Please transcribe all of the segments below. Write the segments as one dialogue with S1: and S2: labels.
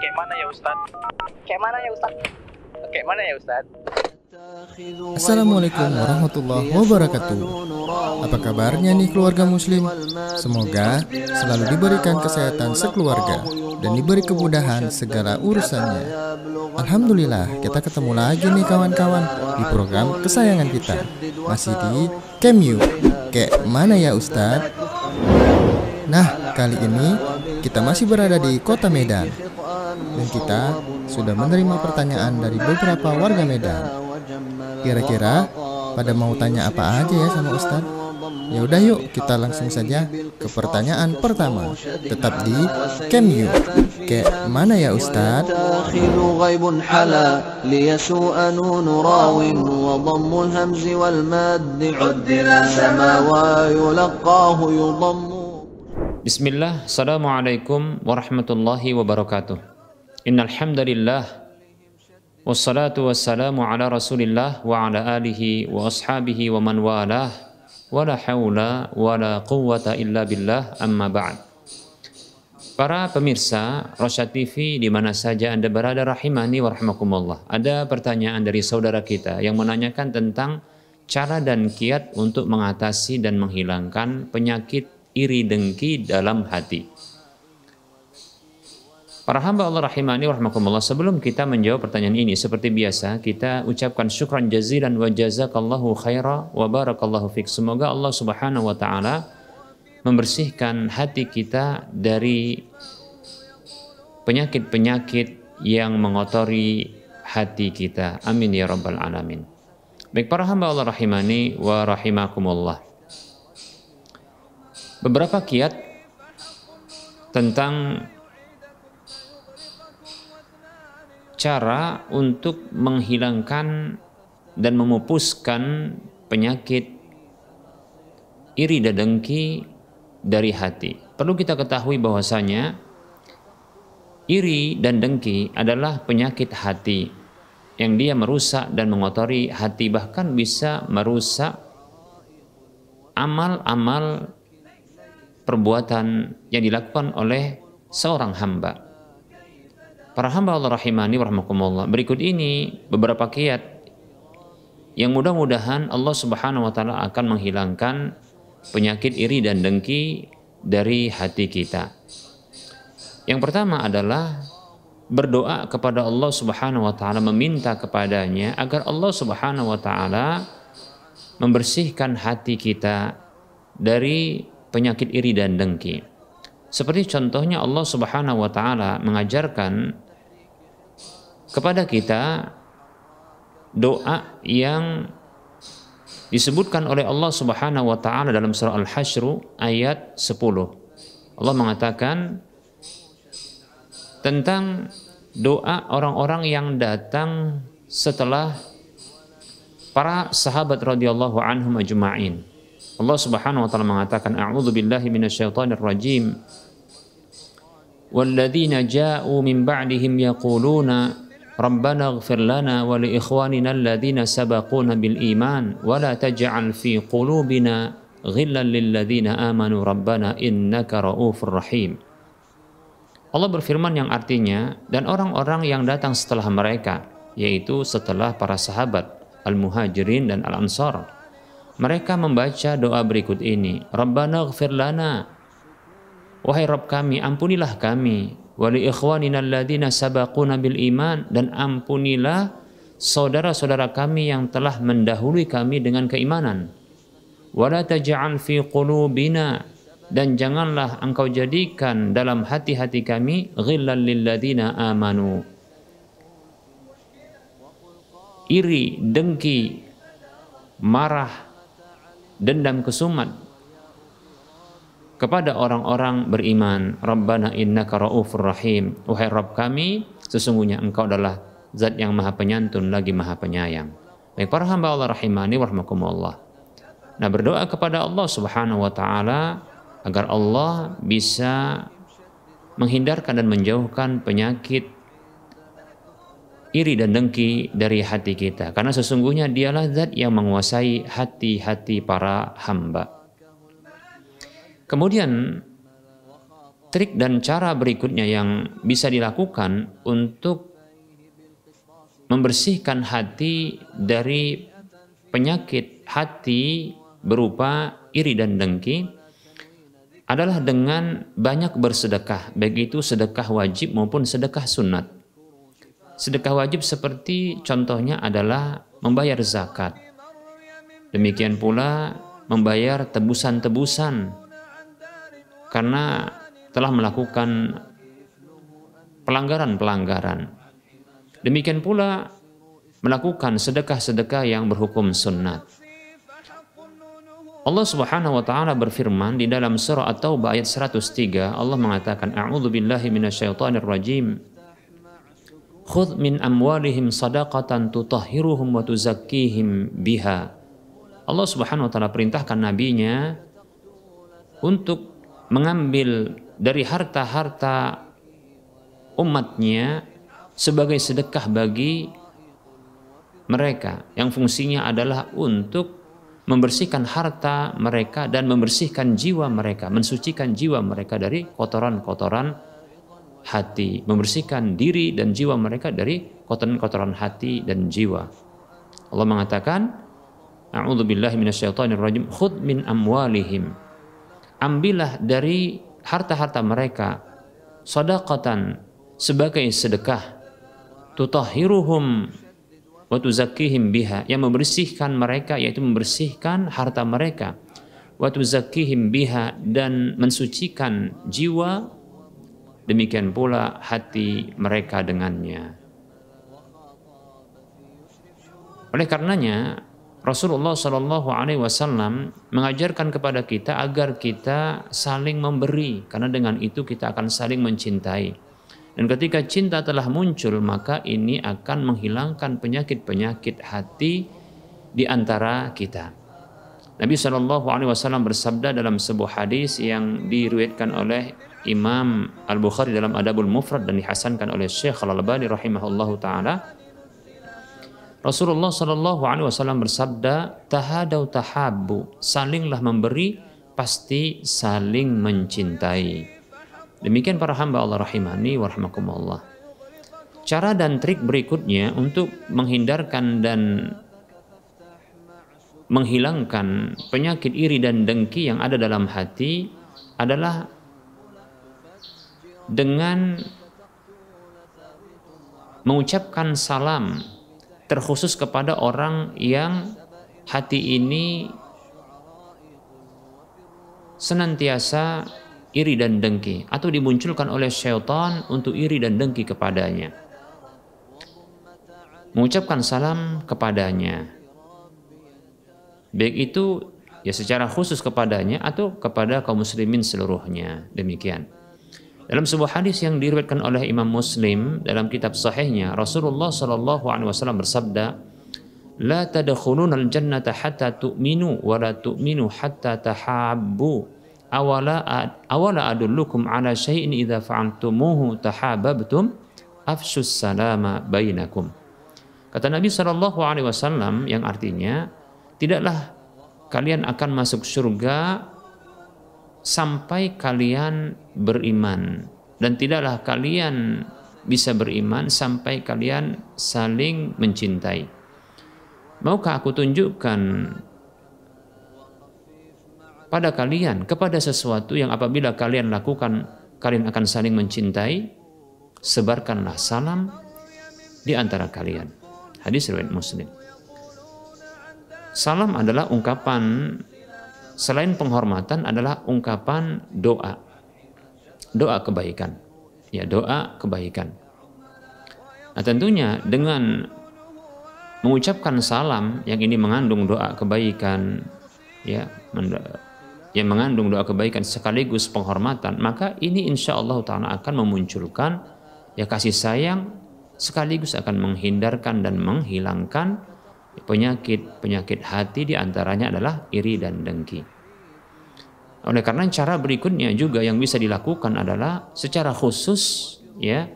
S1: Kayak mana Ustaz? Kayak mana ya Ustaz? Kayak mana ya Ustaz? Kayak mana ya Ustaz? Assalamualaikum warahmatullahi wabarakatuh Apa kabarnya nih keluarga muslim? Semoga selalu diberikan kesehatan sekeluarga Dan diberi kemudahan segala urusannya Alhamdulillah kita ketemu lagi nih kawan-kawan Di program kesayangan kita Masih di Kemu Kayak mana ya Ustadz? Nah, kali ini kita masih berada di kota Medan dan kita sudah menerima pertanyaan dari beberapa warga Medan. Kira-kira pada mau tanya apa aja ya sama Ustaz? Ya udah yuk kita langsung saja ke pertanyaan pertama tetap di You? Ke mana ya Ustad?
S2: Bismillah, Assalamualaikum warahmatullahi wabarakatuh. Innalhamdulillah, wassalatu wassalamu ala rasulillah wa ala alihi wa ashabihi wa man walah, wa la hawla wa la quwwata illa billah amma ba'd. Para pemirsa Rosyad TV di mana saja Anda berada rahimani wa rahmakumullah. Ada pertanyaan dari saudara kita yang menanyakan tentang cara dan kiat untuk mengatasi dan menghilangkan penyakit iri dengki dalam hati. Para hamba Allah rahimani warahmatullah sebelum kita menjawab pertanyaan ini seperti biasa kita ucapkan syukran jazilan wa jazakallahu khaira wa barakallahu fik. Semoga Allah Subhanahu wa taala membersihkan hati kita dari penyakit-penyakit yang mengotori hati kita. Amin ya rabbal alamin. Baik para hamba Allah rahimani wa rahimakumullah beberapa kiat tentang cara untuk menghilangkan dan memupuskan penyakit iri dan dengki dari hati. Perlu kita ketahui bahwasanya iri dan dengki adalah penyakit hati yang dia merusak dan mengotori hati bahkan bisa merusak amal-amal perbuatan yang dilakukan oleh seorang hamba. Para hamba Allah rahimani warahmatullah. Berikut ini beberapa kiat yang mudah-mudahan Allah Subhanahu wa taala akan menghilangkan penyakit iri dan dengki dari hati kita. Yang pertama adalah berdoa kepada Allah Subhanahu wa taala meminta kepadanya agar Allah Subhanahu wa taala membersihkan hati kita dari penyakit iri dan dengki. Seperti contohnya Allah Subhanahu wa taala mengajarkan kepada kita doa yang disebutkan oleh Allah Subhanahu wa taala dalam surah Al-Hasyr ayat 10. Allah mengatakan tentang doa orang-orang yang datang setelah para sahabat radhiyallahu anhum ajma'in Allah Subhanahu wa taala mengatakan a'udzu billahi minasyaitonir rajim والذين جاءوا من بعدهم يقولون ربنا اغفر لنا ولإخواننا الذين سبقونا بالإيمان ولا تجعل في قلوبنا غلا للذين آمنوا ربنا إنك رؤوف رحيم Allah berfirman yang artinya dan orang-orang yang datang setelah mereka yaitu setelah para sahabat Al-Muhajirin dan Al-Ansar mereka membaca doa berikut ini Rabbana ghafir lana wahai Rabb kami ampunilah kami wali ikhwanina alladzina sabaquna bil iman dan ampunilah saudara-saudara kami yang telah mendahului kami dengan keimanan wala taj'al fi qulubina dan janganlah engkau jadikan dalam hati-hati kami ghillal amanu iri dengki marah dendam kesumat kepada orang-orang beriman Rabbana innaka ra'ufur rahim wahai Rabb kami sesungguhnya engkau adalah zat yang maha penyantun lagi maha penyayang baik para hamba Allah rahimani warahmatullah nah berdoa kepada Allah subhanahu wa ta'ala agar Allah bisa menghindarkan dan menjauhkan penyakit iri dan dengki dari hati kita karena sesungguhnya dialah zat yang menguasai hati-hati para hamba. Kemudian trik dan cara berikutnya yang bisa dilakukan untuk membersihkan hati dari penyakit hati berupa iri dan dengki adalah dengan banyak bersedekah, baik itu sedekah wajib maupun sedekah sunat. Sedekah wajib seperti contohnya adalah membayar zakat. Demikian pula membayar tebusan-tebusan karena telah melakukan pelanggaran-pelanggaran. Demikian pula melakukan sedekah-sedekah yang berhukum sunnat. Allah Subhanahu wa taala berfirman di dalam surah At-Taubah ayat 103, Allah mengatakan, "A'udzu billahi minasyaitonir rajim." khudh min amwalihim sadaqatan tutahhiruhum wa tuzakkihim biha. Allah Subhanahu wa taala perintahkan nabinya untuk mengambil dari harta-harta umatnya sebagai sedekah bagi mereka yang fungsinya adalah untuk membersihkan harta mereka dan membersihkan jiwa mereka, mensucikan jiwa mereka dari kotoran-kotoran hati, membersihkan diri dan jiwa mereka dari kotoran-kotoran hati dan jiwa. Allah mengatakan, A'udzu billahi minasyaitonir rajim. Khud min amwalihim. Ambillah dari harta-harta mereka sedekatan sebagai sedekah tutahhiruhum wa tuzakkihim biha yang membersihkan mereka yaitu membersihkan harta mereka wa tuzakkihim biha dan mensucikan jiwa demikian pula hati mereka dengannya. Oleh karenanya Rasulullah Shallallahu Alaihi Wasallam mengajarkan kepada kita agar kita saling memberi karena dengan itu kita akan saling mencintai dan ketika cinta telah muncul maka ini akan menghilangkan penyakit penyakit hati di antara kita. Nabi Shallallahu Alaihi Wasallam bersabda dalam sebuah hadis yang diriwayatkan oleh Imam Al-Bukhari dalam Adabul Mufrad dan dihasankan oleh Syekh Al-Albani rahimahullahu taala Rasulullah sallallahu alaihi wasallam bersabda tahadau tahabu salinglah memberi pasti saling mencintai demikian para hamba Allah rahimani wa rahmakumullah cara dan trik berikutnya untuk menghindarkan dan menghilangkan penyakit iri dan dengki yang ada dalam hati adalah dengan mengucapkan salam terkhusus kepada orang yang hati ini senantiasa iri dan dengki atau dimunculkan oleh syaitan untuk iri dan dengki kepadanya. Mengucapkan salam kepadanya. Baik itu ya secara khusus kepadanya atau kepada kaum muslimin seluruhnya. Demikian. Dalam sebuah hadis yang diriwayatkan oleh Imam Muslim dalam kitab sahihnya, Rasulullah Sallallahu alaihi wasallam bersabda, "La tadkhulunal jannata hatta tu'minu wa la tu'minu hatta tahabbu." Awala awala adullukum ala syai'in idza fa'antumuhu tahabbabtum afshus salama bainakum. Kata Nabi Sallallahu alaihi wasallam yang artinya, tidaklah kalian akan masuk surga sampai kalian beriman dan tidaklah kalian bisa beriman sampai kalian saling mencintai. Maukah aku tunjukkan pada kalian kepada sesuatu yang apabila kalian lakukan kalian akan saling mencintai? Sebarkanlah salam di antara kalian. Hadis riwayat Muslim. Salam adalah ungkapan selain penghormatan adalah ungkapan doa. Doa kebaikan. Ya, doa kebaikan. Nah, tentunya dengan mengucapkan salam yang ini mengandung doa kebaikan ya yang mengandung doa kebaikan sekaligus penghormatan maka ini insya Allah taala akan memunculkan ya kasih sayang sekaligus akan menghindarkan dan menghilangkan penyakit-penyakit hati diantaranya adalah iri dan dengki. Oleh karena cara berikutnya juga yang bisa dilakukan adalah secara khusus ya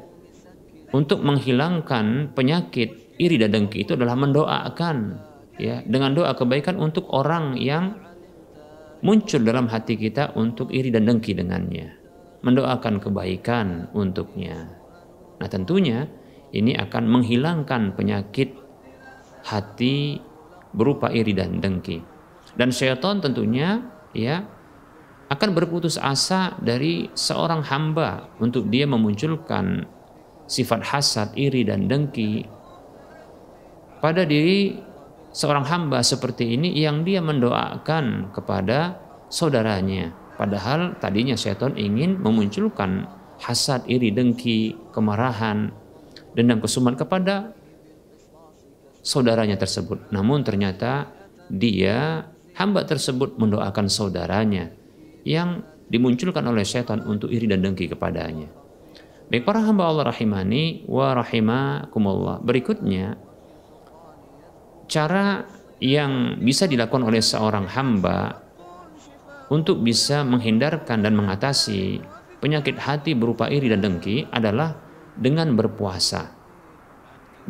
S2: untuk menghilangkan penyakit iri dan dengki itu adalah mendoakan ya dengan doa kebaikan untuk orang yang muncul dalam hati kita untuk iri dan dengki dengannya mendoakan kebaikan untuknya nah tentunya ini akan menghilangkan penyakit hati berupa iri dan dengki. Dan syaitan tentunya ya akan berputus asa dari seorang hamba untuk dia memunculkan sifat hasad, iri dan dengki pada diri seorang hamba seperti ini yang dia mendoakan kepada saudaranya. Padahal tadinya setan ingin memunculkan hasad, iri, dengki, kemarahan, dendam kesumat kepada saudaranya tersebut. Namun ternyata dia hamba tersebut mendoakan saudaranya yang dimunculkan oleh setan untuk iri dan dengki kepadanya. Baik para hamba Allah rahimani wa rahimakumullah. Berikutnya cara yang bisa dilakukan oleh seorang hamba untuk bisa menghindarkan dan mengatasi penyakit hati berupa iri dan dengki adalah dengan berpuasa.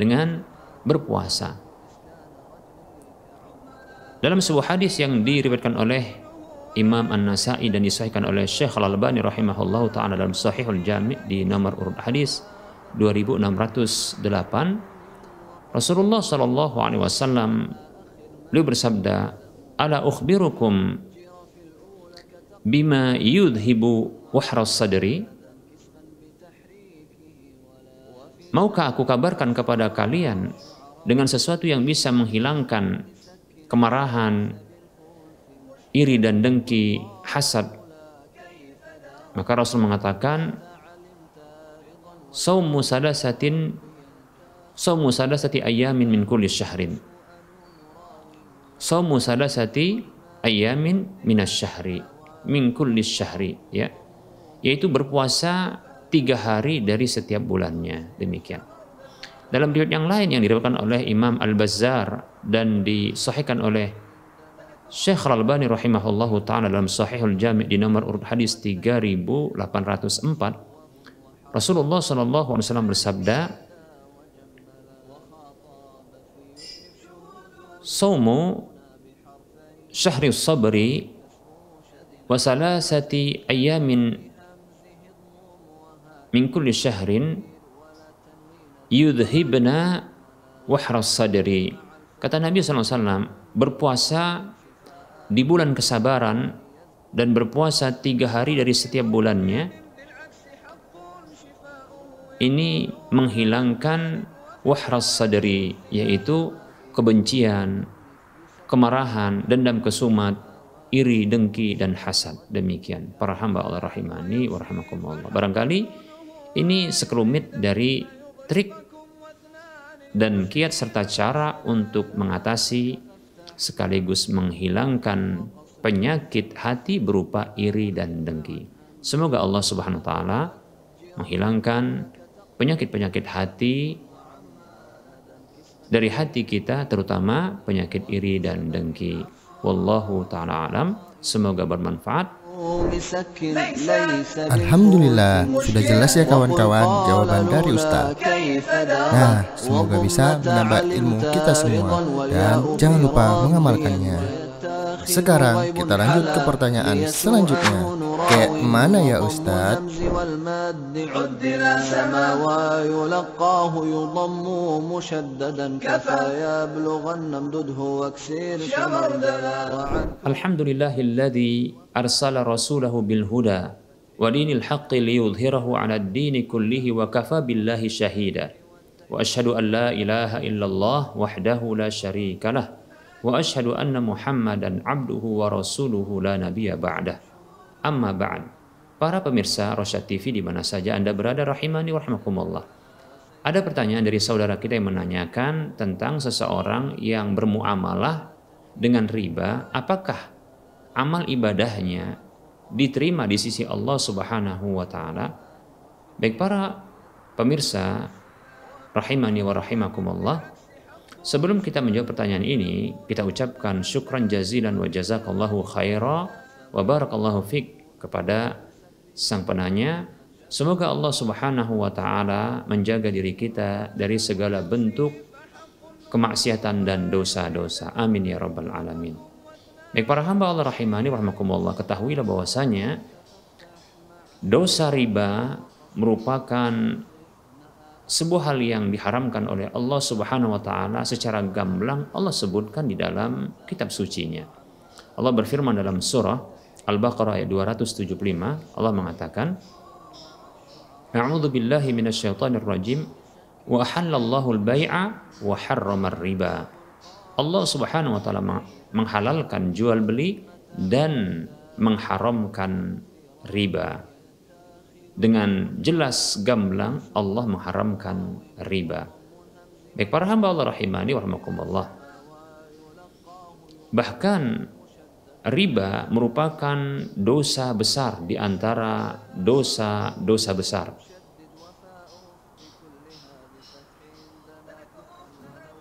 S2: Dengan berpuasa. Dalam sebuah hadis yang diriwayatkan oleh Imam An-Nasai dan disahihkan oleh Syekh Al-Albani rahimahullahu taala dalam Sahihul Jami' di nomor urut hadis 2608 Rasulullah sallallahu alaihi wasallam beliau bersabda ala ukhbirukum bima yudhibu wahras sadri Maukah aku kabarkan kepada kalian dengan sesuatu yang bisa menghilangkan kemarahan, iri dan dengki, hasad. Maka Rasul mengatakan, "Saumu sadasatin saumu sadasati ayamin min kulli syahrin." Saumu sadasati ayamin min syahri, min kulli syahri, ya. Yaitu berpuasa tiga hari dari setiap bulannya, demikian dalam riwayat yang lain yang diriwayatkan oleh Imam Al-Bazzar dan disahihkan oleh Syekh Al-Albani rahimahullahu taala dalam Sahihul Jami' di nomor urut hadis 3804 Rasulullah sallallahu alaihi wasallam bersabda sumu syahri sabri wa salasati ayamin min kulli syahrin yudhibna wahras sadri. Kata Nabi SAW, berpuasa di bulan kesabaran dan berpuasa tiga hari dari setiap bulannya, ini menghilangkan wahras sadri, yaitu kebencian, kemarahan, dendam kesumat, iri, dengki, dan hasad. Demikian, para hamba Allah rahimani wa rahimakumullah. Barangkali ini sekelumit dari trik dan kiat serta cara untuk mengatasi sekaligus menghilangkan penyakit hati berupa iri dan dengki. Semoga Allah Subhanahu wa taala menghilangkan penyakit-penyakit hati dari hati kita terutama penyakit iri dan dengki. Wallahu taala alam, semoga bermanfaat. Alhamdulillah,
S1: sudah jelas ya kawan-kawan jawaban dari Ustaz. Nah, semoga bisa menambah ilmu kita semua dan jangan lupa mengamalkannya. Sekarang kita lanjut ke pertanyaan selanjutnya. Pakai mana ya Ustaz? عدل سما ويلقاه يضم مشددا كفى يبلغن امدده شمردلا
S2: الحمد لله الذي أرسل رسوله بالهدى ودين الحق ليظهره على الدين كله وكفى بالله شهيدا وأشهد أن لا إله إلا الله وحده لا شريك له وأشهد أن محمدا عبده ورسوله لا نبي بعده Amma ba'an. Para pemirsa Rosyad TV di mana saja Anda berada rahimani warahmatullah. Ada pertanyaan dari saudara kita yang menanyakan tentang seseorang yang bermuamalah dengan riba, apakah amal ibadahnya diterima di sisi Allah Subhanahu wa taala? Baik para pemirsa rahimani wa rahimakumullah, sebelum kita menjawab pertanyaan ini, kita ucapkan syukran jazilan wa jazakallahu khairah wa barakallahu fik kepada sang penanya semoga Allah Subhanahu wa taala menjaga diri kita dari segala bentuk kemaksiatan dan dosa-dosa amin ya rabbal alamin baik para hamba Allah rahimani rahimakumullah ketahuilah bahwasanya dosa riba merupakan sebuah hal yang diharamkan oleh Allah Subhanahu wa taala secara gamblang Allah sebutkan di dalam kitab sucinya. Allah berfirman dalam surah Al-Baqarah ayat 275 Allah mengatakan A'udzu billahi minasyaitonir rajim wa halallahu al-bai'a wa harrama riba. Allah Subhanahu wa taala menghalalkan jual beli dan mengharamkan riba. Dengan jelas gamblang Allah mengharamkan riba. Baik para hamba Allah rahimani wa rahmakumullah. Bahkan riba merupakan dosa besar di antara dosa-dosa besar.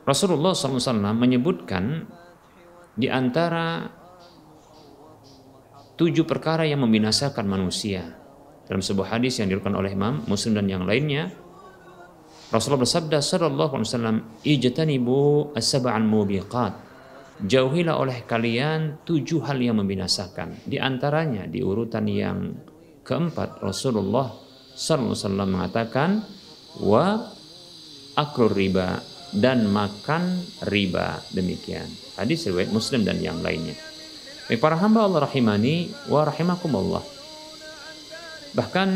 S2: Rasulullah SAW menyebutkan di antara tujuh perkara yang membinasakan manusia. Dalam sebuah hadis yang dilakukan oleh Imam Muslim dan yang lainnya, Rasulullah bersabda sallallahu alaihi wasallam, "Ijtanibu as-sab'al mubiqat." jauhilah oleh kalian tujuh hal yang membinasakan. Di antaranya di urutan yang keempat Rasulullah SAW mengatakan wa akrur riba dan makan riba demikian. Tadi riwayat Muslim dan yang lainnya. Baik para hamba Allah rahimani wa rahimakumullah. Bahkan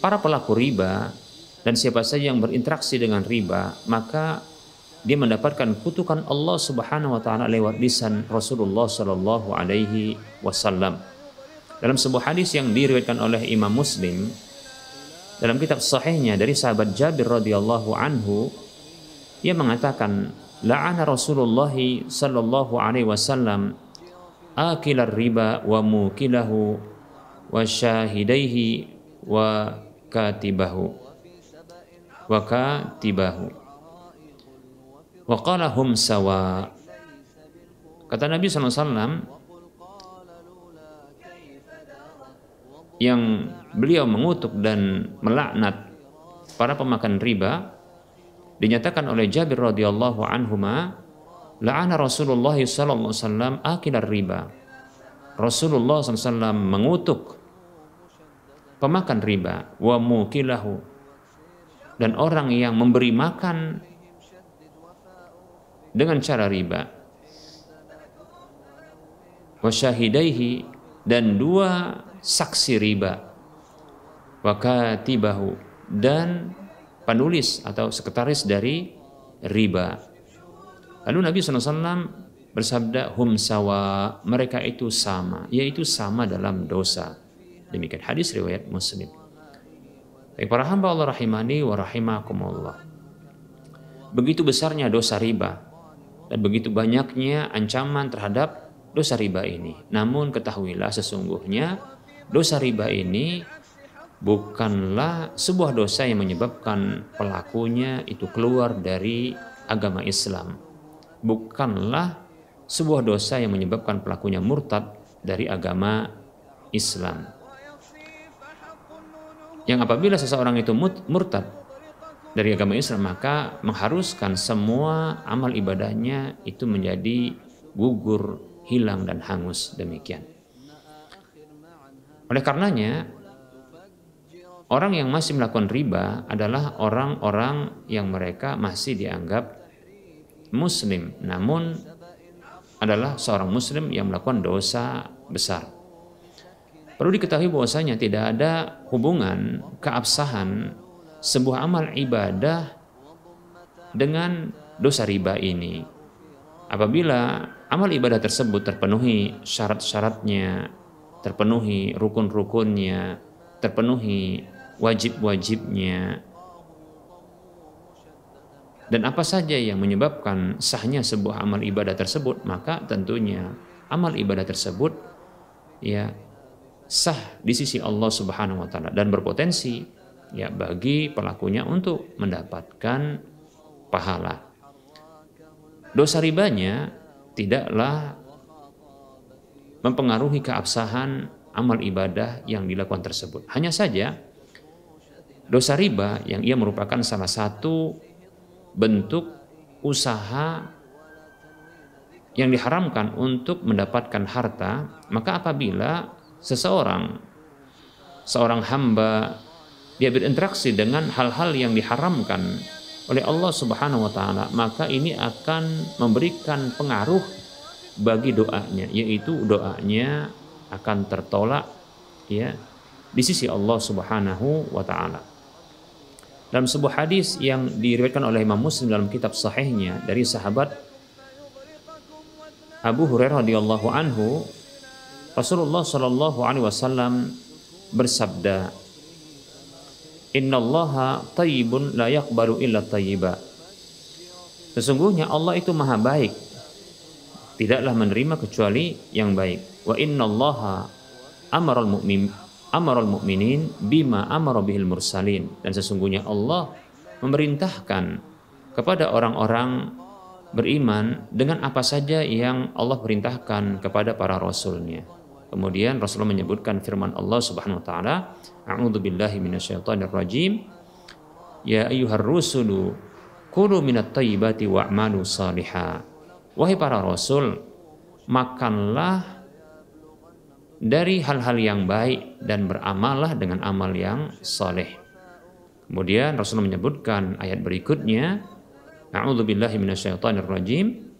S2: para pelaku riba dan siapa saja yang berinteraksi dengan riba, maka dia mendapatkan kutukan Allah Subhanahu wa taala lewat lisan Rasulullah sallallahu alaihi wasallam. Dalam sebuah hadis yang diriwayatkan oleh Imam Muslim dalam kitab sahihnya dari sahabat Jabir radhiyallahu anhu ia mengatakan la'ana Rasulullah sallallahu alaihi wasallam akilar riba wa mukilahu wa syahidaihi wa katibahu wa katibahu wa hum sawa kata Nabi SAW yang beliau mengutuk dan melaknat para pemakan riba dinyatakan oleh Jabir radhiyallahu anhuma la'ana Rasulullah sallallahu alaihi wasallam akilar riba Rasulullah SAW mengutuk pemakan riba wa mukilahu dan orang yang memberi makan dengan cara riba. Wasyahidaihi dan dua saksi riba. Wakatibahu dan penulis atau sekretaris dari riba. Lalu Nabi SAW bersabda, Hum sawa, mereka itu sama, yaitu sama dalam dosa. Demikian hadis riwayat muslim. Baik para hamba Allah rahimani wa rahimakumullah. Begitu besarnya dosa riba dan begitu banyaknya ancaman terhadap dosa riba ini. Namun ketahuilah sesungguhnya dosa riba ini bukanlah sebuah dosa yang menyebabkan pelakunya itu keluar dari agama Islam. Bukanlah sebuah dosa yang menyebabkan pelakunya murtad dari agama Islam. Yang apabila seseorang itu murtad dari agama Islam maka mengharuskan semua amal ibadahnya itu menjadi gugur, hilang dan hangus demikian. Oleh karenanya orang yang masih melakukan riba adalah orang-orang yang mereka masih dianggap muslim namun adalah seorang muslim yang melakukan dosa besar. Perlu diketahui bahwasanya tidak ada hubungan keabsahan sebuah amal ibadah dengan dosa riba ini. Apabila amal ibadah tersebut terpenuhi syarat-syaratnya, terpenuhi rukun-rukunnya, terpenuhi wajib-wajibnya, dan apa saja yang menyebabkan sahnya sebuah amal ibadah tersebut, maka tentunya amal ibadah tersebut ya sah di sisi Allah Subhanahu wa taala dan berpotensi ya bagi pelakunya untuk mendapatkan pahala. Dosa ribanya tidaklah mempengaruhi keabsahan amal ibadah yang dilakukan tersebut. Hanya saja dosa riba yang ia merupakan salah satu bentuk usaha yang diharamkan untuk mendapatkan harta, maka apabila seseorang seorang hamba dia berinteraksi dengan hal-hal yang diharamkan oleh Allah Subhanahu wa taala, maka ini akan memberikan pengaruh bagi doanya, yaitu doanya akan tertolak ya di sisi Allah Subhanahu wa taala. Dalam sebuah hadis yang diriwayatkan oleh Imam Muslim dalam kitab sahihnya dari sahabat Abu Hurairah radhiyallahu anhu Rasulullah shallallahu alaihi wasallam bersabda Innallaha tayyibun la yaqbalu illa tayyiba. Sesungguhnya Allah itu maha baik. Tidaklah menerima kecuali yang baik. Wa innallaha amaral mu'min amaral mu'minin bima amara bihil mursalin dan sesungguhnya Allah memerintahkan kepada orang-orang beriman dengan apa saja yang Allah perintahkan kepada para rasulnya. Kemudian Rasulullah menyebutkan firman Allah Subhanahu wa taala, "A'udzu billahi minasyaitonir rajim. Ya ayyuhar rusulu kulu minat thayyibati wa'malu salihah." Wahai para rasul, makanlah dari hal-hal yang baik dan beramalah dengan amal yang saleh. Kemudian Rasulullah menyebutkan ayat berikutnya, A'udzu billahi minasyaitonir rajim.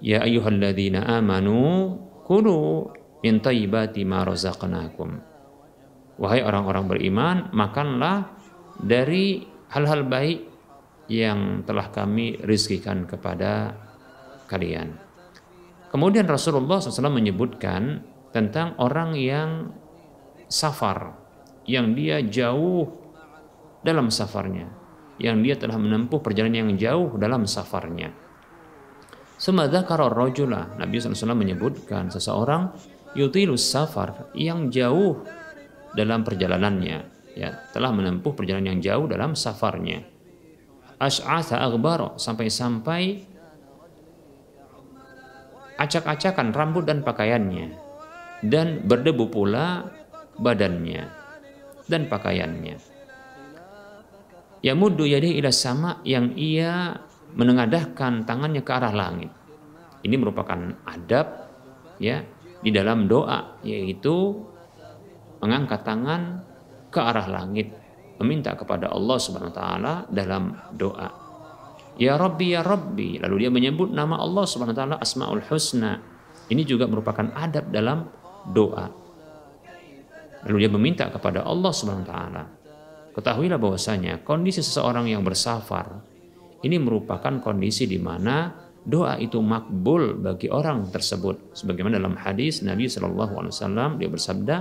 S2: Ya ayyuhalladzina amanu kulu min tayyibati ma razaqnakum. Wahai orang-orang beriman, makanlah dari hal-hal baik yang telah kami rizkikan kepada kalian. Kemudian Rasulullah SAW menyebutkan tentang orang yang safar, yang dia jauh dalam safarnya, yang dia telah menempuh perjalanan yang jauh dalam safarnya. Semoga karo rojula, Nabi SAW menyebutkan seseorang yutilus safar yang jauh dalam perjalanannya ya telah menempuh perjalanan yang jauh dalam safarnya asy'atha aghbaro sampai-sampai acak-acakan rambut dan pakaiannya dan berdebu pula badannya dan pakaiannya yamuddu yadihi ila sama yang ia menengadahkan tangannya ke arah langit ini merupakan adab ya di dalam doa yaitu mengangkat tangan ke arah langit meminta kepada Allah Subhanahu wa taala dalam doa. Ya Rabbi ya Rabbi. Lalu dia menyebut nama Allah Subhanahu wa taala Asmaul Husna. Ini juga merupakan adab dalam doa. Lalu dia meminta kepada Allah Subhanahu wa taala. Ketahuilah bahwasanya kondisi seseorang yang bersafar ini merupakan kondisi di mana doa itu makbul bagi orang tersebut sebagaimana dalam hadis Nabi SAW dia bersabda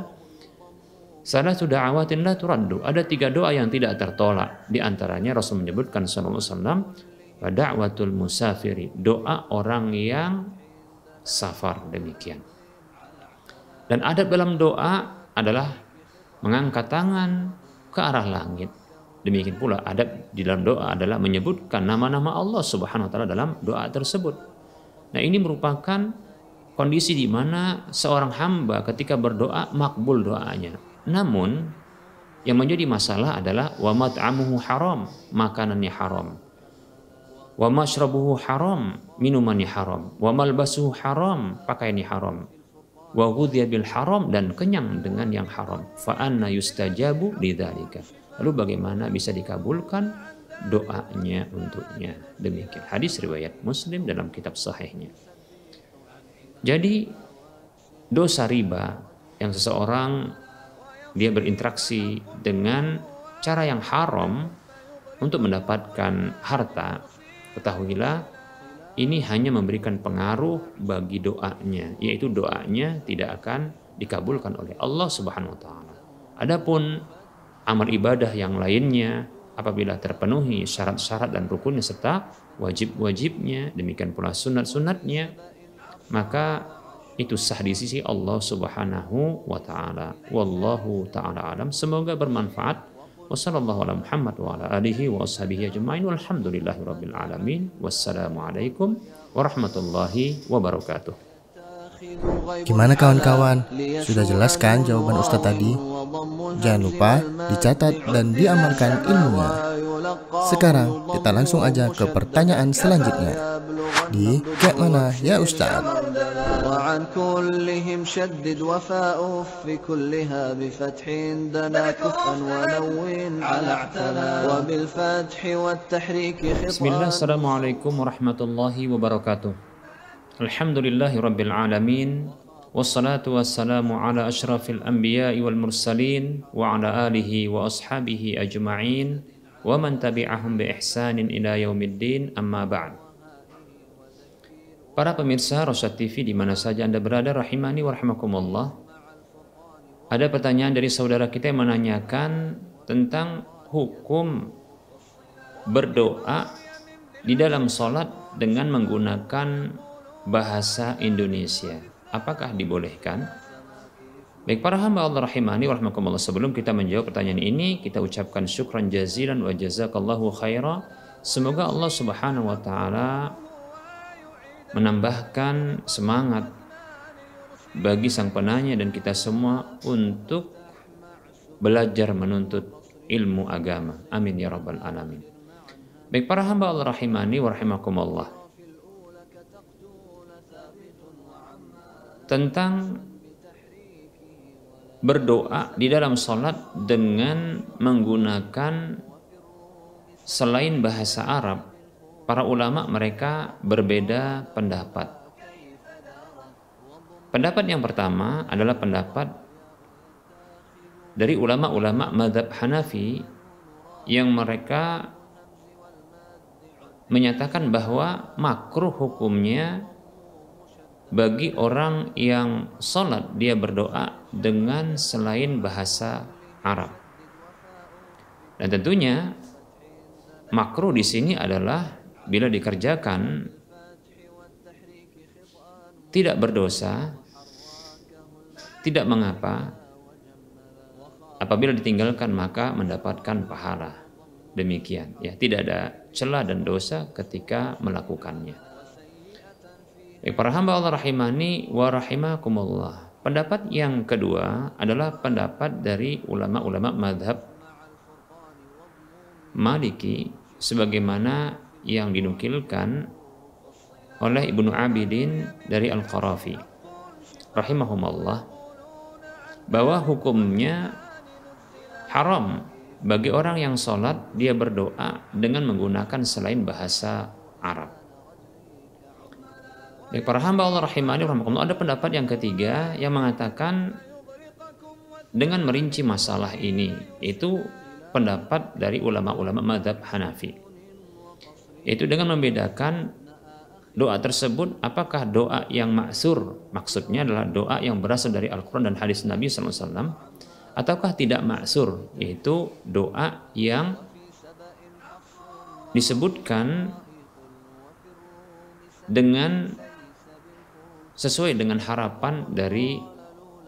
S2: salah sudah awatin la ada tiga doa yang tidak tertolak di antaranya Rasul menyebutkan sallallahu alaihi wasallam da'watul musafiri doa orang yang safar demikian dan adab dalam doa adalah mengangkat tangan ke arah langit Demikian pula adab di dalam doa adalah menyebutkan nama-nama Allah Subhanahu wa taala dalam doa tersebut. Nah, ini merupakan kondisi di mana seorang hamba ketika berdoa makbul doanya. Namun yang menjadi masalah adalah wa mat'amuhu haram, makanannya haram. Wa mashrabuhu haram, minumannya haram. Wa malbasuhu haram, pakaiannya haram. Wa bil haram dan kenyang dengan yang haram. Fa anna yustajabu lidzalika Lalu bagaimana bisa dikabulkan doanya untuknya? Demikian hadis riwayat Muslim dalam kitab sahihnya. Jadi dosa riba yang seseorang dia berinteraksi dengan cara yang haram untuk mendapatkan harta, ketahuilah ini hanya memberikan pengaruh bagi doanya, yaitu doanya tidak akan dikabulkan oleh Allah Subhanahu wa taala. Adapun amar ibadah yang lainnya apabila terpenuhi syarat-syarat dan rukunnya serta wajib-wajibnya demikian pula sunat-sunatnya maka itu sah di sisi Allah Subhanahu wa taala wallahu taala alam semoga bermanfaat wasallallahu wa alihi ajmain alamin wassalamualaikum warahmatullahi wabarakatuh
S1: Gimana kawan-kawan? Sudah jelas kan jawaban Ustaz tadi? Jangan lupa dicatat dan diamalkan ilmunya. Sekarang kita langsung aja ke pertanyaan selanjutnya. Di kayak mana ya Ustaz? وعن كلهم شدد وفاؤه في كلها بفتح دنا كفا ونون على اعتلا وبالفتح والتحريك بسم الله
S2: السلام عليكم ورحمة الله وبركاته الحمد لله رب العالمين wassalatu wassalamu ala ashrafil anbiya wal mursalin wa ala alihi wa ashabihi ajma'in wa man tabi'ahum bi ihsanin ila yaumiddin amma ba'd Para pemirsa Rosyad TV di mana saja Anda berada rahimani wa Ada pertanyaan dari saudara kita yang menanyakan tentang hukum berdoa di dalam sholat dengan menggunakan bahasa Indonesia apakah dibolehkan? Baik para hamba Allah rahimahni wa rahmakumullah sebelum kita menjawab pertanyaan ini kita ucapkan syukran jazilan wa jazakallahu khaira. Semoga Allah Subhanahu wa taala menambahkan semangat bagi sang penanya dan kita semua untuk belajar menuntut ilmu agama. Amin ya rabbal alamin. Baik para hamba Allah rahimani wa rahimakumullah. tentang berdoa di dalam salat dengan menggunakan selain bahasa Arab para ulama mereka berbeda pendapat pendapat yang pertama adalah pendapat dari ulama-ulama madhab Hanafi yang mereka menyatakan bahwa makruh hukumnya bagi orang yang sholat dia berdoa dengan selain bahasa Arab. Dan tentunya makro di sini adalah bila dikerjakan tidak berdosa, tidak mengapa. Apabila ditinggalkan maka mendapatkan pahala. Demikian ya, tidak ada celah dan dosa ketika melakukannya. Baik, ya, para hamba Allah rahimani wa rahimakumullah. Pendapat yang kedua adalah pendapat dari ulama-ulama madhab Maliki sebagaimana yang dinukilkan oleh Ibnu Abidin dari Al-Qarafi rahimahumullah bahwa hukumnya haram bagi orang yang sholat dia berdoa dengan menggunakan selain bahasa Arab Baik para hamba Allah rahimani rahimakumullah ada pendapat yang ketiga yang mengatakan dengan merinci masalah ini itu pendapat dari ulama-ulama madhab Hanafi itu dengan membedakan doa tersebut apakah doa yang maksur maksudnya adalah doa yang berasal dari Al-Quran dan hadis Nabi SAW ataukah tidak maksur yaitu doa yang disebutkan dengan sesuai dengan harapan dari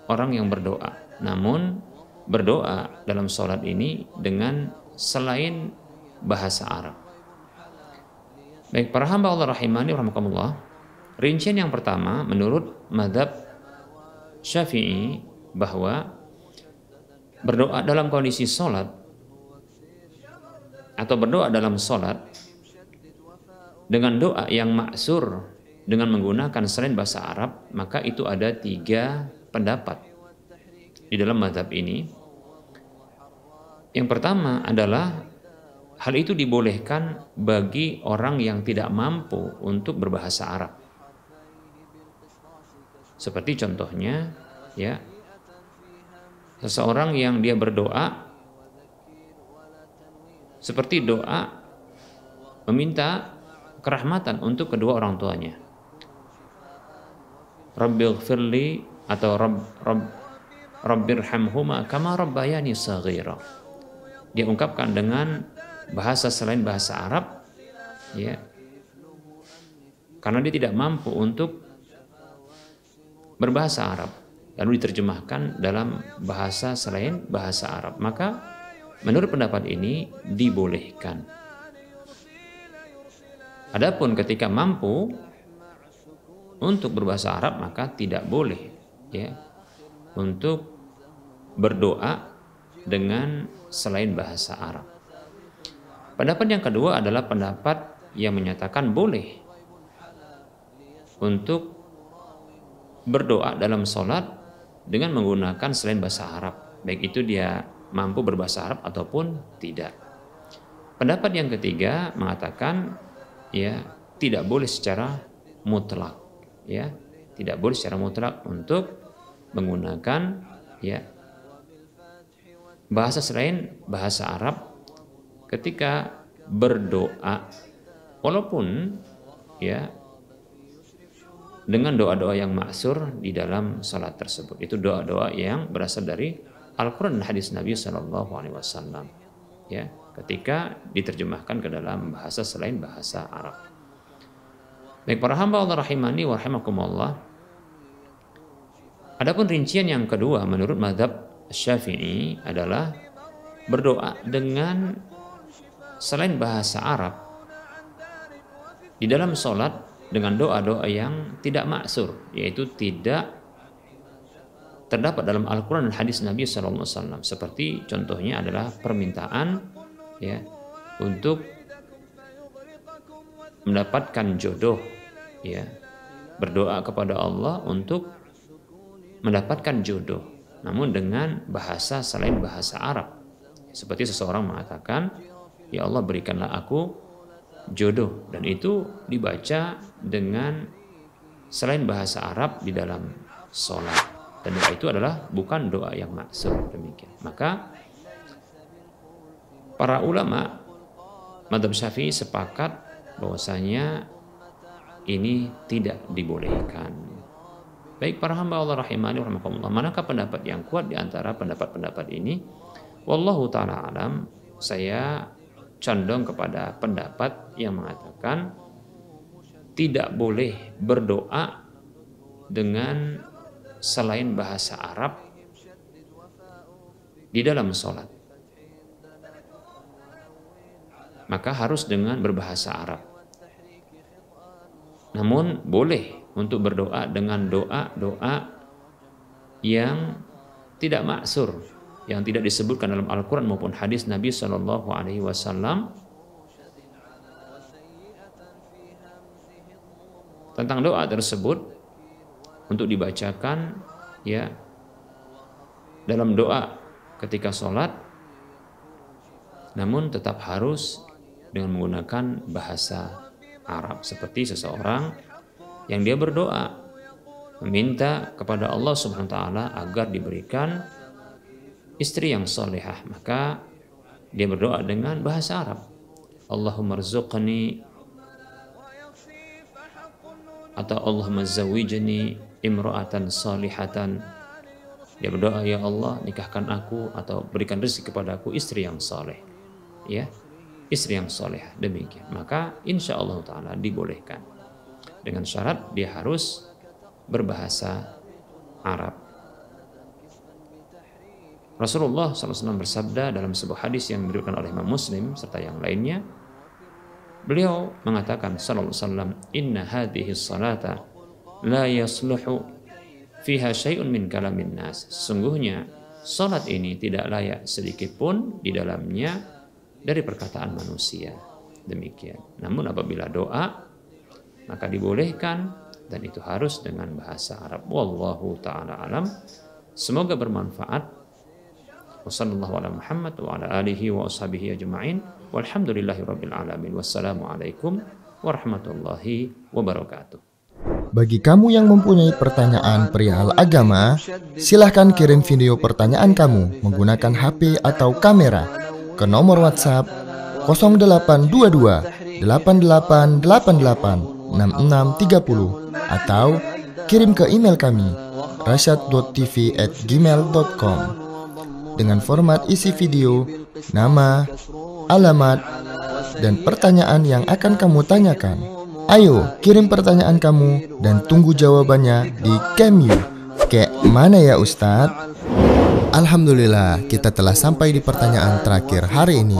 S2: orang yang berdoa. Namun berdoa dalam sholat ini dengan selain bahasa Arab. Baik, para hamba Allah rahimani rahimakumullah. Rincian yang pertama menurut madhab Syafi'i bahwa berdoa dalam kondisi sholat atau berdoa dalam sholat dengan doa yang maksur dengan menggunakan selain bahasa Arab, maka itu ada tiga pendapat di dalam madhab ini. Yang pertama adalah hal itu dibolehkan bagi orang yang tidak mampu untuk berbahasa Arab. Seperti contohnya, ya, seseorang yang dia berdoa seperti doa meminta kerahmatan untuk kedua orang tuanya ghafirli atau Rabb Rabb Rabbirhamhuma kama rabbayani saghira. Dia ungkapkan dengan bahasa selain bahasa Arab ya. Karena dia tidak mampu untuk berbahasa Arab lalu diterjemahkan dalam bahasa selain bahasa Arab. Maka menurut pendapat ini dibolehkan. Adapun ketika mampu untuk berbahasa Arab maka tidak boleh ya untuk berdoa dengan selain bahasa Arab. Pendapat yang kedua adalah pendapat yang menyatakan boleh untuk berdoa dalam sholat dengan menggunakan selain bahasa Arab, baik itu dia mampu berbahasa Arab ataupun tidak. Pendapat yang ketiga mengatakan ya tidak boleh secara mutlak ya tidak boleh secara mutlak untuk menggunakan ya bahasa selain bahasa Arab ketika berdoa walaupun ya dengan doa-doa yang maksur di dalam salat tersebut itu doa-doa yang berasal dari Al-Qur'an hadis Nabi Shallallahu alaihi wasallam ya ketika diterjemahkan ke dalam bahasa selain bahasa Arab Baik para hamba Allah rahimani wa rahimakumullah. Adapun rincian yang kedua menurut madhab Syafi'i adalah berdoa dengan selain bahasa Arab di dalam sholat dengan doa-doa yang tidak maksur yaitu tidak terdapat dalam Al-Quran dan hadis Nabi SAW seperti contohnya adalah permintaan ya untuk mendapatkan jodoh ya berdoa kepada Allah untuk mendapatkan jodoh namun dengan bahasa selain bahasa Arab seperti seseorang mengatakan ya Allah berikanlah aku jodoh dan itu dibaca dengan selain bahasa Arab di dalam sholat dan doa itu adalah bukan doa yang maksud demikian maka para ulama madhab syafi'i sepakat bahwasanya ini tidak dibolehkan. Baik para hamba Allah rahimani wa Manakah pendapat yang kuat di antara pendapat-pendapat ini? Wallahu taala alam. Saya condong kepada pendapat yang mengatakan tidak boleh berdoa dengan selain bahasa Arab di dalam sholat. Maka harus dengan berbahasa Arab. Namun boleh untuk berdoa dengan doa-doa yang tidak maksur, yang tidak disebutkan dalam Al-Quran maupun hadis Nabi Shallallahu Alaihi Wasallam tentang doa tersebut untuk dibacakan ya dalam doa ketika sholat namun tetap harus dengan menggunakan bahasa Arab seperti seseorang yang dia berdoa meminta kepada Allah Subhanahu wa taala agar diberikan istri yang salehah maka dia berdoa dengan bahasa Arab Allahumma rzuqni atau Allahumma zawijni imra'atan salihatan dia berdoa ya Allah nikahkan aku atau berikan rezeki kepada aku istri yang saleh ya istri yang soleh demikian maka insya Allah taala dibolehkan dengan syarat dia harus berbahasa Arab Rasulullah SAW bersabda dalam sebuah hadis yang diriwayatkan oleh Imam Muslim serta yang lainnya beliau mengatakan sallallahu alaihi wasallam inna hadhihi salata la yasluhu fiha syai'un min kalamin nas sungguhnya salat ini tidak layak sedikit pun di dalamnya dari perkataan manusia. Demikian. Namun apabila doa maka dibolehkan dan itu harus dengan bahasa Arab. Wallahu taala alam. Semoga bermanfaat. Wassallallahu ala Wassalamualaikum warahmatullahi wabarakatuh.
S1: Bagi kamu yang mempunyai pertanyaan perihal agama, silahkan kirim video pertanyaan kamu menggunakan HP atau kamera ke nomor WhatsApp 0822 8888 6630 atau kirim ke email kami gmail.com dengan format isi video, nama, alamat, dan pertanyaan yang akan kamu tanyakan. Ayo, kirim pertanyaan kamu dan tunggu jawabannya di Kemyu. Kayak mana ya Ustadz? Alhamdulillah, kita telah sampai di pertanyaan terakhir hari ini.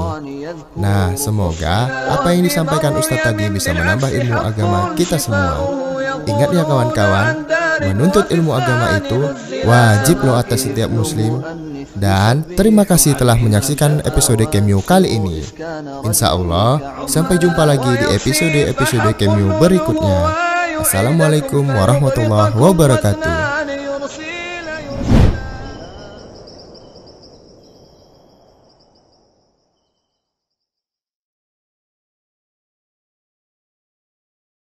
S1: Nah, semoga apa yang disampaikan Ustadz tadi bisa menambah ilmu agama kita semua. Ingat ya kawan-kawan, menuntut ilmu agama itu wajib loh atas setiap muslim dan terima kasih telah menyaksikan episode Kemio kali ini Insya Allah sampai jumpa lagi di episode-episode Kemio berikutnya Assalamualaikum warahmatullahi wabarakatuh